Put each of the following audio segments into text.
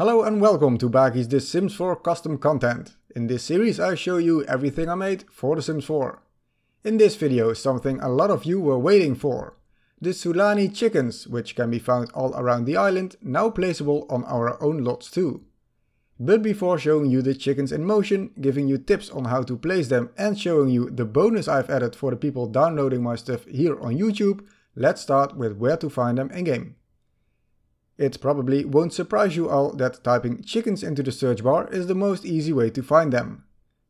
Hello and welcome to Baki's The Sims 4 custom content. In this series I show you everything I made for The Sims 4. In this video something a lot of you were waiting for. The Sulani chickens, which can be found all around the island, now placeable on our own lots too. But before showing you the chickens in motion, giving you tips on how to place them and showing you the bonus I've added for the people downloading my stuff here on YouTube, let's start with where to find them in game. It probably won't surprise you all that typing chickens into the search bar is the most easy way to find them.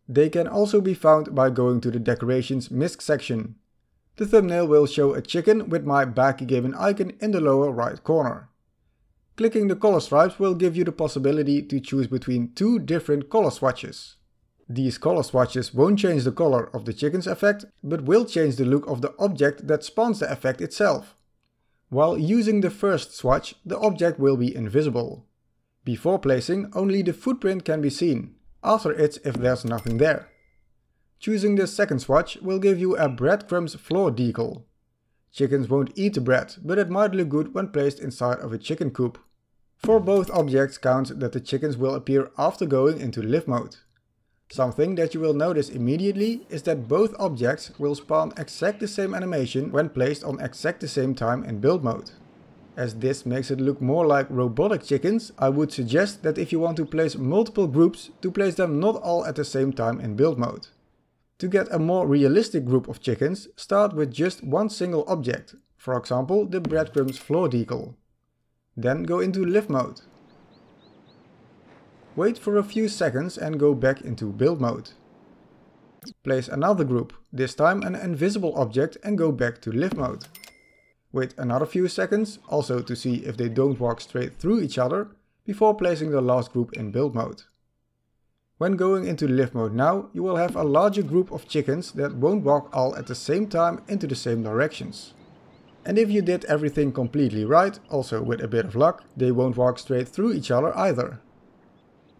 They can also be found by going to the decorations misc section. The thumbnail will show a chicken with my back given icon in the lower right corner. Clicking the color stripes will give you the possibility to choose between two different color swatches. These color swatches won't change the color of the chicken's effect, but will change the look of the object that spawns the effect itself. While using the first swatch, the object will be invisible. Before placing, only the footprint can be seen, after it, if there's nothing there. Choosing the second swatch will give you a breadcrumbs floor decal. Chickens won't eat bread, but it might look good when placed inside of a chicken coop. For both objects count that the chickens will appear after going into live mode. Something that you will notice immediately is that both objects will spawn exact the same animation when placed on exact the same time in build mode. As this makes it look more like robotic chickens, I would suggest that if you want to place multiple groups, to place them not all at the same time in build mode. To get a more realistic group of chickens, start with just one single object, for example the breadcrumbs floor decal. Then go into lift mode. Wait for a few seconds and go back into build mode. Place another group, this time an invisible object and go back to live mode. Wait another few seconds, also to see if they don't walk straight through each other, before placing the last group in build mode. When going into live mode now, you will have a larger group of chickens that won't walk all at the same time into the same directions. And if you did everything completely right, also with a bit of luck, they won't walk straight through each other either.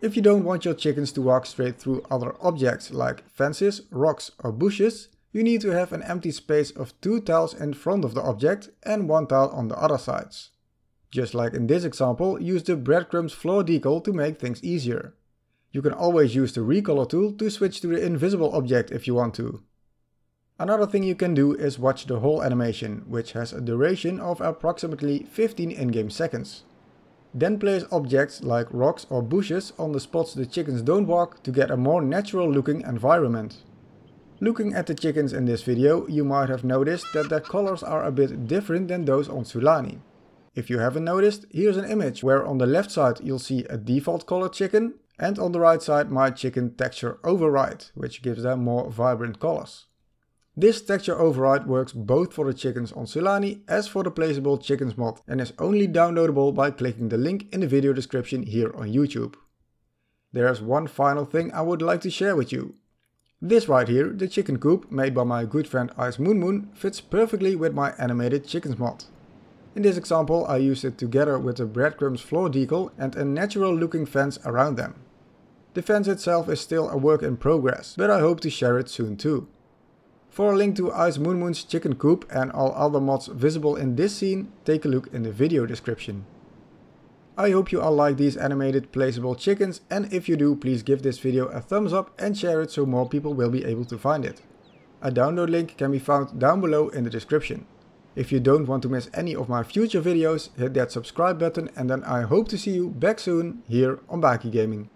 If you don't want your chickens to walk straight through other objects like fences, rocks or bushes, you need to have an empty space of two tiles in front of the object and one tile on the other sides. Just like in this example, use the breadcrumbs floor decal to make things easier. You can always use the recolor tool to switch to the invisible object if you want to. Another thing you can do is watch the whole animation, which has a duration of approximately 15 in-game seconds. Then place objects like rocks or bushes on the spots the chickens don't walk to get a more natural looking environment. Looking at the chickens in this video, you might have noticed that their colors are a bit different than those on Sulani. If you haven't noticed, here's an image where on the left side you'll see a default colored chicken and on the right side my chicken texture override, which gives them more vibrant colors. This texture override works both for the chickens on Sulani as for the placeable chickens mod and is only downloadable by clicking the link in the video description here on YouTube. There's one final thing I would like to share with you. This right here, the chicken coop made by my good friend Ice Moon Moon, fits perfectly with my animated chickens mod. In this example I used it together with the breadcrumbs floor decal and a natural looking fence around them. The fence itself is still a work in progress, but I hope to share it soon too. For a link to Ice Moon Moon's chicken coop and all other mods visible in this scene, take a look in the video description. I hope you all like these animated placeable chickens and if you do please give this video a thumbs up and share it so more people will be able to find it. A download link can be found down below in the description. If you don't want to miss any of my future videos, hit that subscribe button and then I hope to see you back soon here on Baki Gaming.